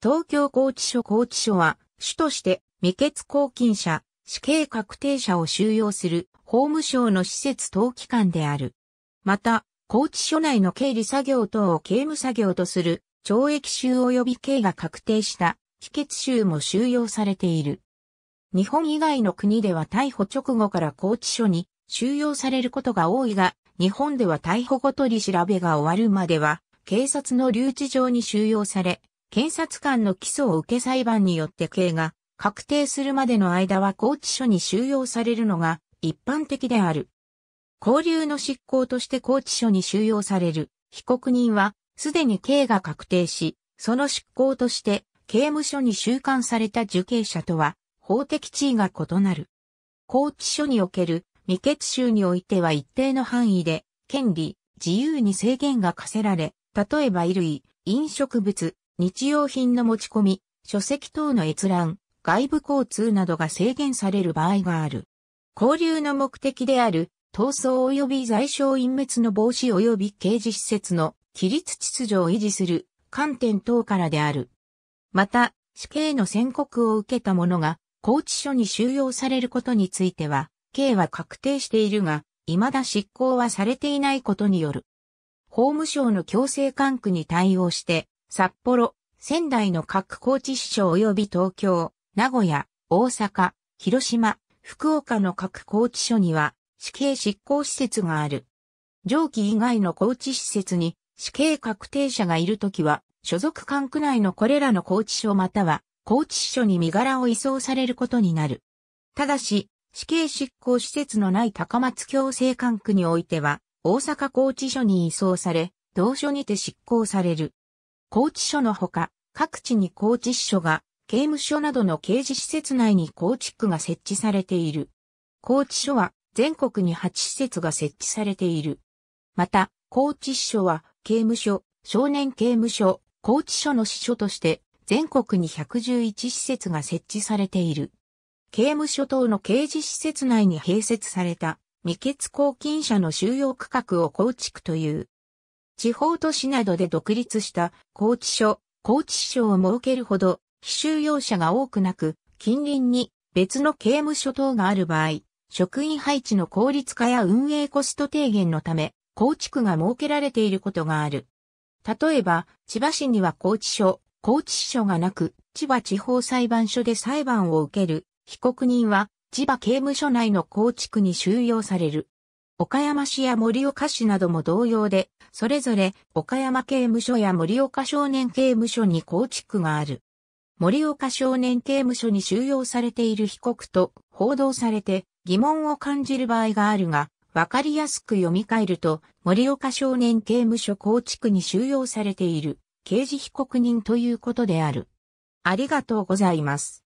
東京拘置所拘置所は、主として未決拘禁者、死刑確定者を収容する法務省の施設等機関である。また、拘置所内の経理作業等を刑務作業とする懲役囚及び刑が確定した帰決囚も収容されている。日本以外の国では逮捕直後から拘置所に収容されることが多いが、日本では逮捕後取り調べが終わるまでは、警察の留置場に収容され、検察官の起訴を受け裁判によって刑が確定するまでの間は拘置所に収容されるのが一般的である。交流の執行として拘置所に収容される被告人はすでに刑が確定し、その執行として刑務所に収監された受刑者とは法的地位が異なる。拘置所における未決囚においては一定の範囲で権利、自由に制限が課せられ、例えば衣類、飲食物、日用品の持ち込み、書籍等の閲覧、外部交通などが制限される場合がある。交流の目的である、闘争及び在所隠滅の防止及び刑事施設の規律秩序を維持する観点等からである。また、死刑の宣告を受けた者が、拘置所に収容されることについては、刑は確定しているが、未だ執行はされていないことによる。法務省の強制管区に対応して、札幌、仙台の各高知市長及び東京、名古屋、大阪、広島、福岡の各高知所には死刑執行施設がある。上記以外の高知施設に死刑確定者がいるときは、所属管区内のこれらの高知所または高知支所に身柄を移送されることになる。ただし、死刑執行施設のない高松強制管区においては、大阪高知所に移送され、同所にて執行される。拘置所のほか、各地に拘置所が、刑務所などの刑事施設内に置区が設置されている。拘置所は全国に8施設が設置されている。また、拘置所は刑務所、少年刑務所、拘置所の支所として全国に111施設が設置されている。刑務所等の刑事施設内に併設された未決拘禁者の収容区画を構築という。地方都市などで独立した高知所、高知市所を設けるほど、非収容者が多くなく、近隣に別の刑務所等がある場合、職員配置の効率化や運営コスト低減のため、高知区が設けられていることがある。例えば、千葉市には高知所、高知市所がなく、千葉地方裁判所で裁判を受ける被告人は、千葉刑務所内の高知区に収容される。岡山市や盛岡市なども同様で、それぞれ岡山刑務所や盛岡少年刑務所に構築がある。盛岡少年刑務所に収容されている被告と報道されて疑問を感じる場合があるが、わかりやすく読み替えると、盛岡少年刑務所構築に収容されている刑事被告人ということである。ありがとうございます。